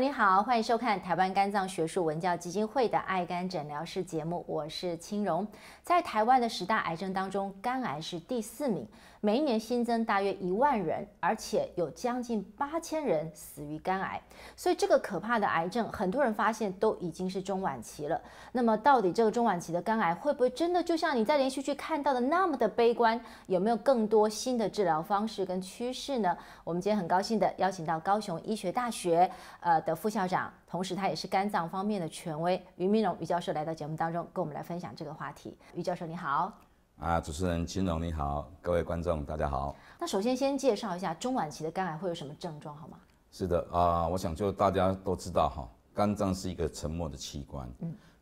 你好，欢迎收看台湾肝脏学术文教基金会的爱肝诊疗室节目，我是青荣。在台湾的十大癌症当中，肝癌是第四名，每一年新增大约一万人，而且有将近八千人死于肝癌。所以这个可怕的癌症，很多人发现都已经是中晚期了。那么到底这个中晚期的肝癌会不会真的就像你在连续剧看到的那么的悲观？有没有更多新的治疗方式跟趋势呢？我们今天很高兴的邀请到高雄医学大学，呃。的副校长，同时他也是肝脏方面的权威，于明荣于教授来到节目当中，跟我们来分享这个话题。于教授你好，啊主持人金荣你好，各位观众大家好。那首先先介绍一下中晚期的肝癌会有什么症状好吗？是的啊，我想就大家都知道哈，肝脏是一个沉默的器官，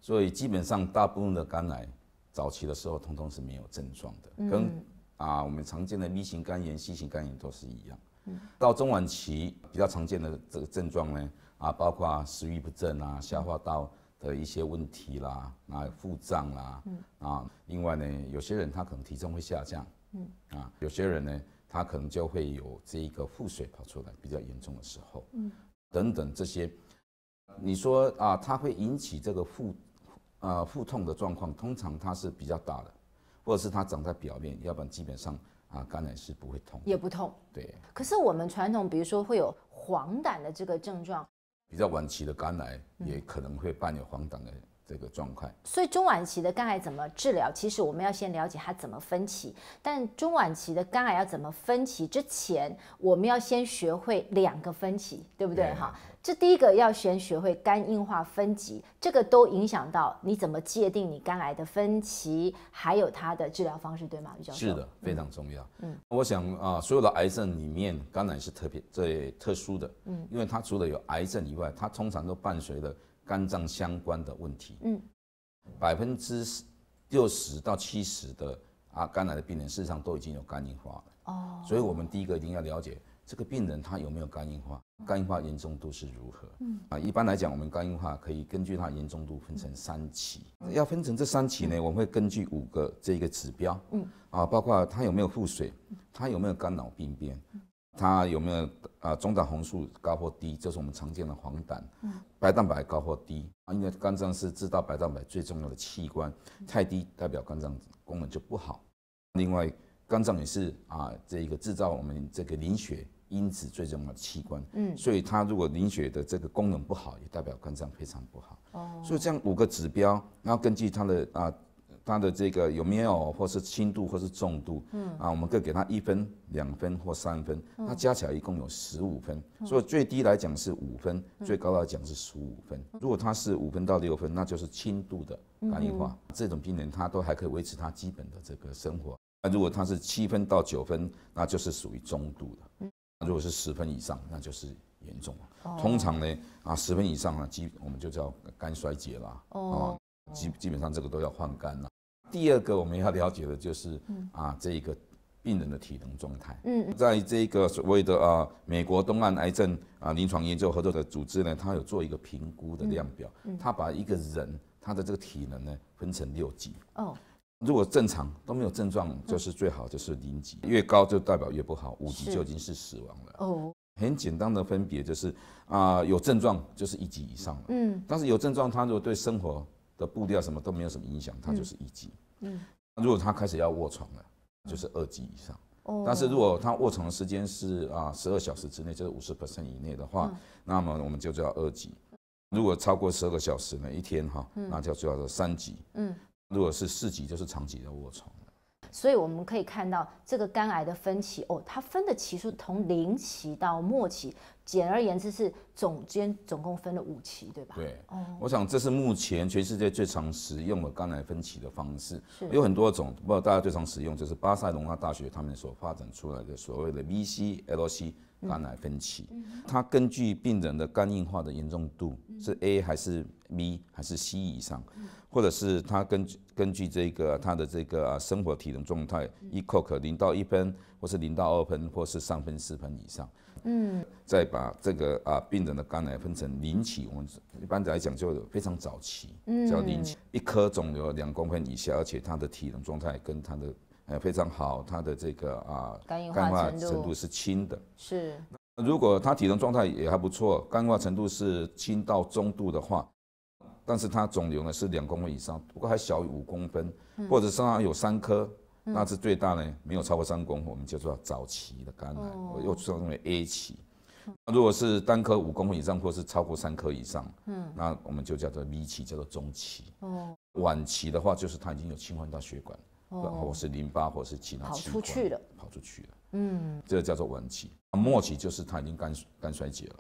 所以基本上大部分的肝癌早期的时候，通通是没有症状的，跟啊我们常见的乙型肝炎、C 型肝炎都是一样。嗯，到中晚期比较常见的这个症状呢。啊，包括食欲不振啊，消化道的一些问题啦，啊，腹胀啦，啊，另外呢，有些人他可能体重会下降，嗯，啊，有些人呢，他可能就会有这一个腹水跑出来，比较严重的时候，嗯，等等这些，你说啊，它会引起这个腹，呃，腹痛的状况，通常它是比较大的，或者是它长在表面，要不然基本上啊，肝胆是不会痛，也不痛，对。可是我们传统，比如说会有黄疸的这个症状。比较晚期的肝癌也可能会伴有黄疸的。这个状况，所以中晚期的肝癌怎么治疗？其实我们要先了解它怎么分期。但中晚期的肝癌要怎么分期之前，我们要先学会两个分期，对不对？哈，这第一个要先学会肝硬化分级，这个都影响到你怎么界定你肝癌的分期，还有它的治疗方式，对吗？比较是的，非常重要。嗯，我想啊，所有的癌症里面，肝癌是特别最特殊的，嗯，因为它除了有癌症以外，它通常都伴随着。肝脏相关的问题，嗯，百分之六十到七十的啊肝癌的病人，事实上都已经有肝硬化了哦。所以我们第一个一定要了解这个病人他有没有肝硬化，肝硬化严重度是如何。嗯，啊，一般来讲，我们肝硬化可以根据它严重度分成三期。要分成这三期呢，我们会根据五个这个指标，嗯，啊，包括他有没有腹水，他有没有肝脑病变。它有没有啊？总胆红素高或低，就是我们常见的黄疸。嗯，白蛋白高或低啊，因为肝脏是制造白蛋白最重要的器官，太低代表肝脏功能就不好。另外，肝脏也是啊，这个制造我们这个凝血因子最重要的器官。嗯，所以它如果凝血的这个功能不好，也代表肝脏非常不好。哦，所以这样五个指标，然后根据它的啊。他的这个有没有，或是轻度或是重度，嗯啊，我们各给他一分、两分或三分，它加起来一共有十五分，所以最低来讲是五分，最高来讲是十五分。如果他是五分到六分，那就是轻度的肝硬化，这种病人他都还可以维持他基本的这个生活。那如果他是七分到九分，那就是属于中度的，如果是十分以上，那就是严重了。通常呢，啊，十分以上呢，基我们就叫肝衰竭了，哦，基基本上这个都要换肝了。第二个我们要了解的就是啊，这一个病人的体能状态。嗯，在这个所谓的啊美国东岸癌症啊临床研究合作的组织呢，它有做一个评估的量表，它把一个人他的这个体能呢分成六级。哦，如果正常都没有症状，就是最好就是零级，越高就代表越不好，五级就已经是死亡了。哦，很简单的分别就是啊有症状就是一级以上了。嗯，但是有症状，他如果对生活的步调什么都没有什么影响，他就是一级。嗯，如果他开始要卧床了，就是二级以上。哦，但是如果他卧床的时间是啊十二小时之内，就是五十 percent 以内的话，那么我们就叫二级。如果超过十二个小时呢，一天哈，那就叫做三级。嗯，如果是四级，就是长期的卧床。所以我们可以看到这个肝癌的分期哦，它分的期数从零期到末期，简而言之是总间总共分了五期，对吧？对，哦，我想这是目前全世界最常使用的肝癌分期的方式，是有很多种，不过大家最常使用就是巴塞隆纳大学他们所发展出来的所谓的 VCLC。肝癌分期，它根据病人的肝硬化的严重度是 A 还是 B 还是 C 以上，或者是它根据根据这个它的这个生活体能状态一 c o 零到一分，或是零到二分，或是三分四分以上，嗯，再把这个啊病人的肝癌分成零期，我们一般来讲就非常早期，叫零期，一颗肿瘤两公分以下，而且它的体能状态跟它的。呃，非常好，他的这个啊，肝硬化程度是轻的。是，如果他体重状态也还不错，肝硬化程度是轻到中度的话，但是他肿瘤呢是两公分以上，不过还小于五公分，或者是上有三颗，那是最大呢没有超过三公分，我们叫做早期的肝癌，又称为 A 期。如果是单颗五公分以上，或是超过三颗以上，嗯，那我们就叫做 V 期，叫做中期。哦，晚期的话就是他已经有侵犯到血管。或者是淋巴，或者是其他器官跑出去了，跑出去了，嗯，这个叫做晚期，末期就是他已经肝肝衰竭了，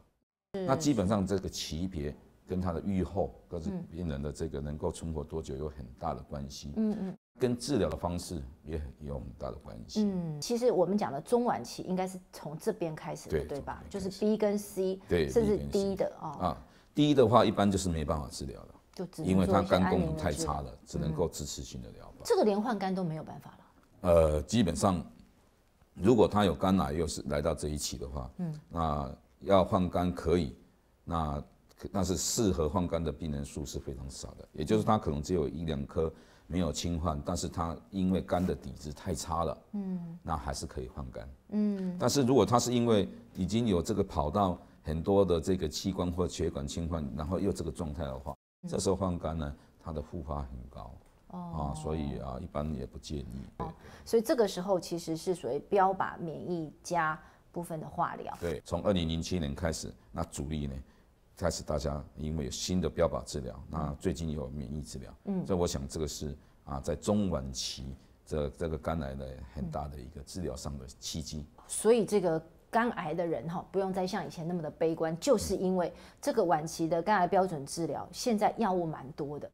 那基本上这个级别跟他的预后，跟病人的这个能够存活多久有很大的关系，嗯嗯，跟治疗的方式也很有很大的关系。嗯，其实我们讲的中晚期应该是从这边开始的，对吧？就是 B 跟 C，对，甚至 D 的啊啊，D 的话一般就是没办法治疗了。就因为他肝功能太差了，只能够支持性的疗法。这个连换肝都没有办法了。呃，基本上，如果他有肝癌又是来到这一期的话，嗯，那要换肝可以，那那是适合换肝的病人数是非常少的。也就是他可能只有一两颗没有侵犯，但是他因为肝的底子太差了，嗯，那还是可以换肝，嗯。但是如果他是因为已经有这个跑到很多的这个器官或血管侵犯，然后又这个状态的话。这时候换肝呢，它的复发很高，啊，所以啊，一般也不建议。所以这个时候其实是属于标靶免疫加部分的化疗。对，从二零零七年开始，那主力呢，开始大家因为有新的标靶治疗，那最近有免疫治疗，嗯，所以我想这个是啊，在中晚期这这个肝癌的很大的一个治疗上的契机。所以这个。肝癌的人哈，不用再像以前那么的悲观，就是因为这个晚期的肝癌标准治疗，现在药物蛮多的。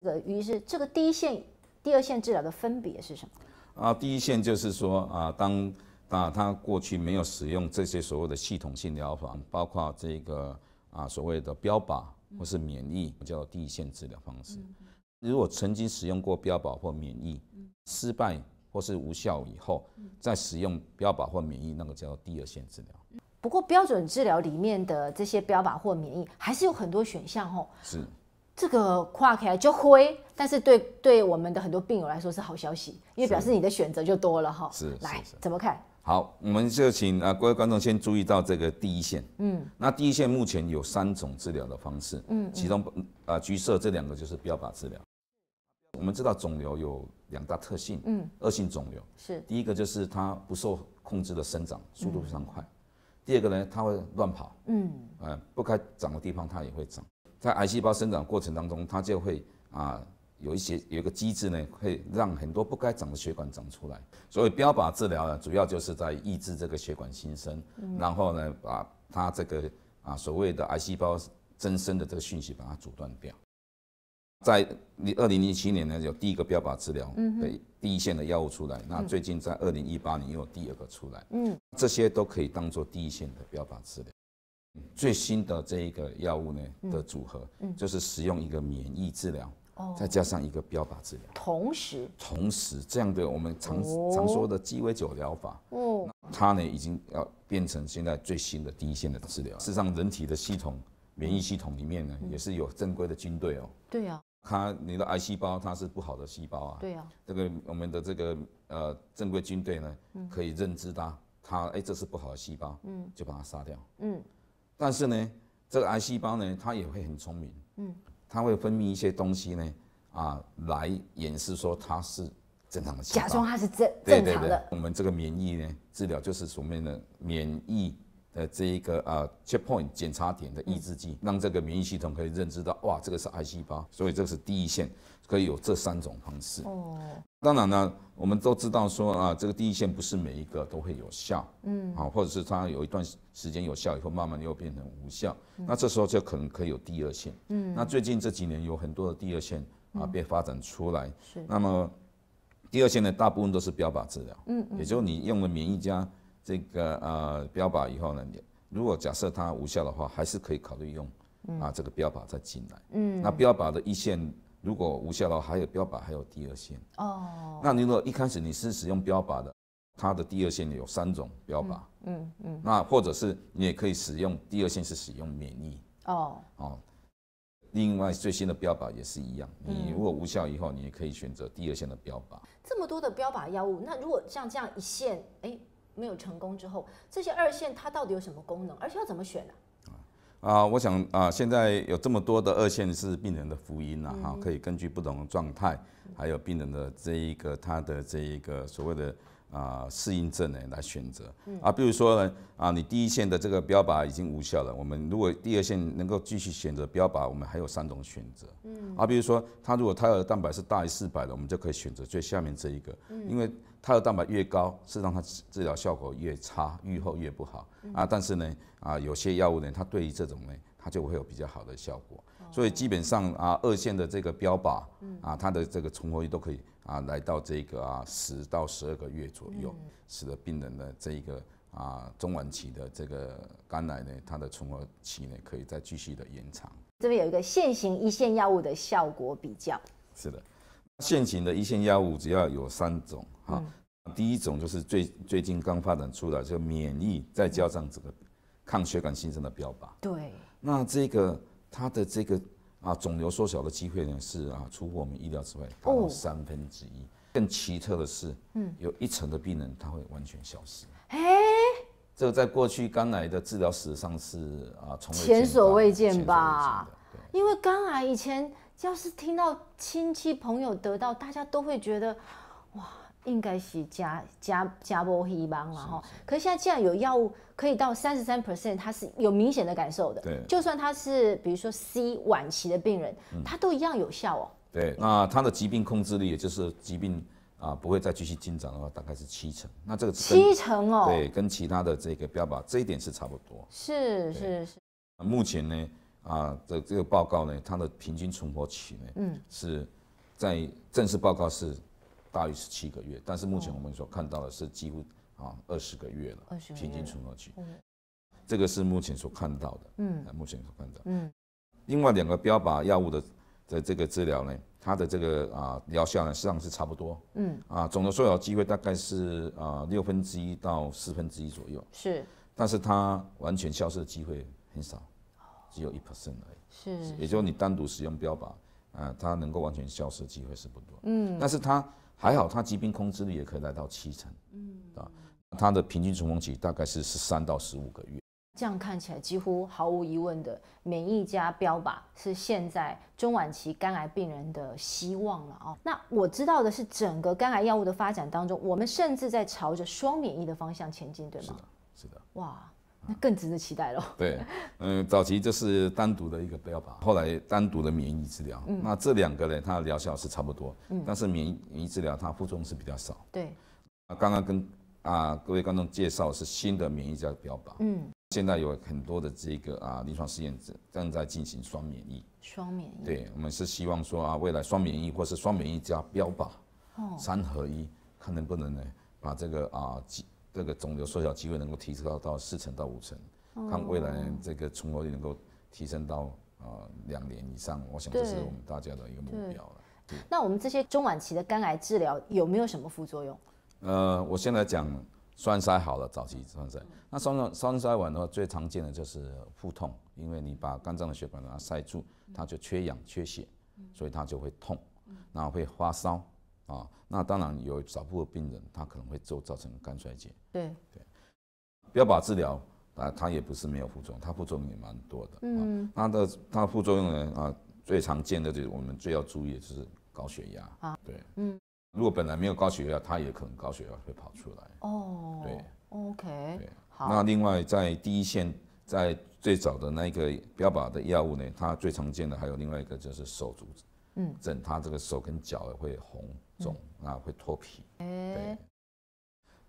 这个于是这个第一线、第二线治疗的分别是什么？啊，第一线就是说啊，当啊他过去没有使用这些所谓的系统性疗法，包括这个啊所谓的标靶或是免疫，叫第一线治疗方式。如果曾经使用过标靶或免疫失败，或是无效以后，再使用标靶或免疫，那个叫第二线治疗。不过标准治疗里面的这些标靶或免疫，还是有很多选项哦。是，这个跨起就灰，但是对对我们的很多病友来说是好消息，因为表示你的选择就多了哈。是，来怎么看好？我们就请啊各位观众先注意到这个第一线。嗯，那第一线目前有三种治疗的方式。嗯，其中啊橘色这两个就是标靶治疗。我们知道肿瘤有。两大特性，嗯，恶性肿瘤是第一个，就是它不受控制的生长速度非常快。第二个呢，它会乱跑，嗯，呃，不该长的地方它也会长。在癌细胞生长过程当中，它就会啊有一些有一个机制呢，会让很多不该长的血管长出来。所以，标靶治疗呢，主要就是在抑制这个血管新生，然后呢，把它这个啊所谓的癌细胞增生的这个讯息把它阻断掉。在二零一七年呢，有第一个标靶治疗的第一线的药物出来。那最近在二零一八年又有第二个出来。嗯，这些都可以当做第一线的标靶治疗。最新的这一个药物呢的组合，就是使用一个免疫治疗，再加上一个标靶治疗。同时，同时这样的我们常常说的鸡尾酒疗法，哦，它呢已经要变成现在最新的第一线的治疗。事实上，人体的系统，免疫系统里面呢也是有正规的军队哦。对呀。它，你的癌细胞它是不好的细胞啊，对啊，这个我们的这个呃正规军队呢，可以认知它，它哎这是不好的细胞，嗯，就把它杀掉，嗯，但是呢这个癌细胞呢它也会很聪明，嗯，它会分泌一些东西呢啊来掩饰说它是正常的细胞，假装它是正正常的，我们这个免疫呢治疗就是所谓的免疫。的这一个啊，checkpoint 检查点的抑制剂，让这个免疫系统可以认知到，哇，这个是癌细胞，所以这个是第一线，可以有这三种方式。哦，当然呢，我们都知道说啊，这个第一线不是每一个都会有效，嗯，好，或者是它有一段时间有效，以后慢慢又变成无效，那这时候就可能可以有第二线。嗯，那最近这几年有很多的第二线啊被发展出来。是。那么第二线呢，大部分都是标靶治疗。嗯也就你用了免疫加。这个呃，标靶以后呢，如果假设它无效的话，还是可以考虑用啊这个标靶再进来。嗯，那标靶的一线如果无效的话，还有标靶还有第二线。哦。那如果一开始你是使用标靶的，它的第二线有三种标靶。嗯嗯。那或者是你也可以使用第二线是使用免疫。哦。哦。另外最新的标靶也是一样，你如果无效以后，你也可以选择第二线的标靶。这么多的标靶药物，那如果像这样一线，哎。没有成功之后，这些二线它到底有什么功能？而且要怎么选啊？啊，我想啊，现在有这么多的二线是病人的福音了哈，可以根据不同的状态，还有病人的这一个他的这一个所谓的。啊，适应症呢来选择啊，比如说呢，啊，你第一线的这个标靶已经无效了，我们如果第二线能够继续选择标靶，我们还有三种选择。嗯，啊，比如说它如果胎儿蛋白是大于四百了，我们就可以选择最下面这一个，因为胎儿蛋白越高，是让它治疗效果越差，愈后越不好。啊，但是呢，啊，有些药物呢，它对于这种呢，它就会有比较好的效果。所以基本上啊，二线的这个标靶啊，它的这个存活率都可以。啊，来到这个啊十到十二个月左右，使得病人的这一个啊中晚期的这个肝癌呢，它的存活期呢可以再继续的延长。这边有一个现行一线药物的效果比较。是的，现行的一线药物主要有三种哈，第一种就是最最近刚发展出来，就免疫再加上这个抗血管新生的标靶。对，那这个它的这个。啊，肿瘤缩小的机会呢是啊，出乎我们意料之外，达到三分之一。更奇特的是，嗯，有一层的病人他会完全消失。哎，这个在过去肝癌的治疗史上是啊，从前所未见吧？因为肝癌以前要是听到亲戚朋友得到，大家都会觉得哇。应该是加加加波希邦了哈，可是现在既然有药物可以到三十三 percent，它是有明显的感受的。对，就算他是比如说 C 晚期的病人，他都一样有效哦。对，那他的疾病控制率，也就是疾病啊不会再继续进展的话，大概是七成。那这个七成哦，对，跟其他的这个标靶这一点是差不多。是是是。目前呢，啊，的这个报告呢，它的平均存活期呢，嗯，是在正式报告是。大于十七个月，但是目前我们所看到的是几乎啊二十个月了，平均存活期，这个是目前所看到的，嗯，目前所看到，嗯，另外两个标靶药物的的这个治疗呢，它的这个啊疗效呢实际上是差不多，嗯，啊，总的所有机会大概是啊六分之一到四分之一左右，是，但是它完全消失的机会很少，只有一 percent 而已，是，也就是你单独使用标靶啊，它能够完全消失机会是不多，嗯，但是它还好，它疾病控制率也可以来到七成，嗯啊，它的平均存活期大概是十三到十五个月。这样看起来，几乎毫无疑问的免疫加标靶是现在中晚期肝癌病人的希望了哦。那我知道的是，整个肝癌药物的发展当中，我们甚至在朝着双免疫的方向前进，对吗？是的，是的，哇。更值得期待了。对，嗯，早期就是单独的一个标靶，后来单独的免疫治疗，那这两个呢，它的疗效是差不多，但是免疫免疫治疗它副作用是比较少。对，刚刚跟啊各位观众介绍是新的免疫加标靶，嗯，现在有很多的这个啊临床试验正正在进行双免疫。双免疫。对，我们是希望说啊，未来双免疫或是双免疫加标靶，哦，三合一，看能不能呢把这个啊。这个肿瘤缩小机会能够提高到四成到五成，看未来这个活率能够提升到啊两年以上，我想这是我们大家的一个目标了。那我们这些中晚期的肝癌治疗有没有什么副作用？呃，我先来讲栓塞好了，早期栓塞。那栓栓栓塞完的话，最常见的就是腹痛，因为你把肝脏的血管把它塞住，它就缺氧缺血，所以它就会痛，然后会发烧。啊，那当然有少部分病人，他可能会就造成肝衰竭。对对，标靶治疗啊，它也不是没有副作用，它副作用也蛮多的。嗯，那的它副作用呢啊，最常见的就是我们最要注意的就是高血压。啊，对，嗯，如果本来没有高血压，它也可能高血压会跑出来。哦，对，OK。对，好。那另外在第一线，在最早的那个标靶的药物呢，它最常见的还有另外一个就是手足。嗯，整他这个手跟脚也会红肿啊，会脱皮。哎，对，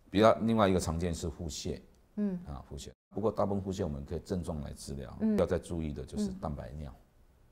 比较另外一个常见是腹泻。嗯，啊腹泻。不过大部分腹泻我们可以症状来治疗。嗯，要再注意的就是蛋白尿。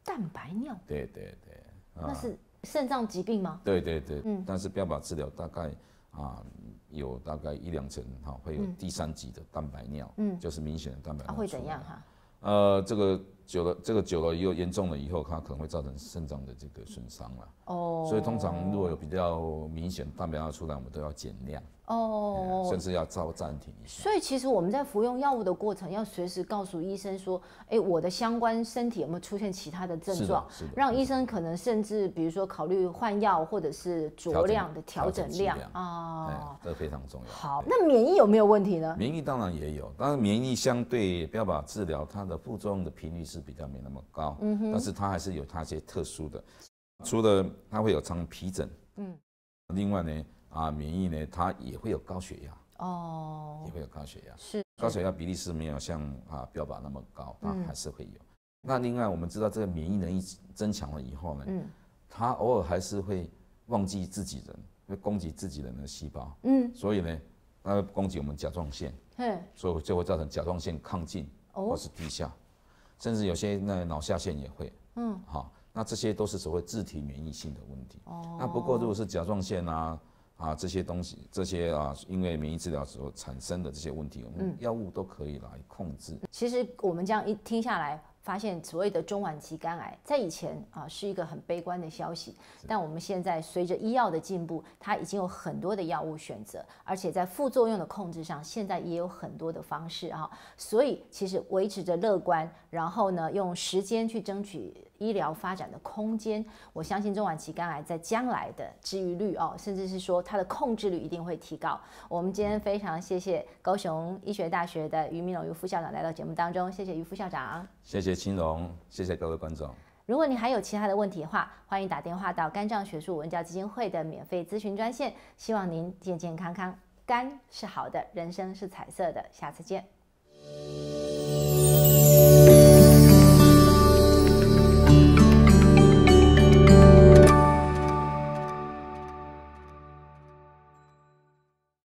蛋白尿。对对对，那是肾脏疾病吗？对对对，但是不要把治疗大概啊有大概一两成哈会有第三级的蛋白尿。嗯，就是明显的蛋白。啊会怎样哈？呃，这个。久了，这个久了又严重了，以后它可能会造成肾脏的这个损伤了。哦，所以通常如果有比较明显蛋白尿出来，我们都要减量，哦，甚至要照暂停一下。所以其实我们在服用药物的过程，要随时告诉医生说，哎，我的相关身体有没有出现其他的症状？是让医生可能甚至比如说考虑换药，或者是酌量的调整量啊。对，这非常重要。好，那免疫有没有问题呢？免疫当然也有，但是免疫相对不要把治疗它的副作用的频率是。比较没那么高，嗯哼，但是它还是有它一些特殊的，除了它会有常皮疹，嗯，另外呢，啊，免疫呢，它也会有高血压，哦，也会有高血压，是高血压比例是没有像啊标靶那么高，但还是会有。那另外我们知道这个免疫能力增强了以后呢，嗯，它偶尔还是会忘记自己人，会攻击自己人的细胞，嗯，所以呢，呃，攻击我们甲状腺，嗯，所以就会造成甲状腺亢进或是低下。甚至有些那脑下腺也会，嗯，好，那这些都是所谓自体免疫性的问题。那不过如果是甲状腺啊。啊，这些东西，这些啊，因为免疫治疗时候产生的这些问题，我们药物都可以来控制。其实我们这样一听下来，发现所谓的中晚期肝癌，在以前啊是一个很悲观的消息，但我们现在随着医药的进步，它已经有很多的药物选择，而且在副作用的控制上，现在也有很多的方式啊。所以其实维持着乐观，然后呢，用时间去争取。医疗发展的空间，我相信中晚期肝癌在将来的治愈率哦，甚至是说它的控制率一定会提高。我们今天非常谢谢高雄医学大学的于明龙于副校长来到节目当中，谢谢于副校长，谢谢青龙，谢谢各位观众。如果你还有其他的问题的话，欢迎打电话到肝脏学术文教基金会的免费咨询专线。希望您健健康康，肝是好的，人生是彩色的。下次见。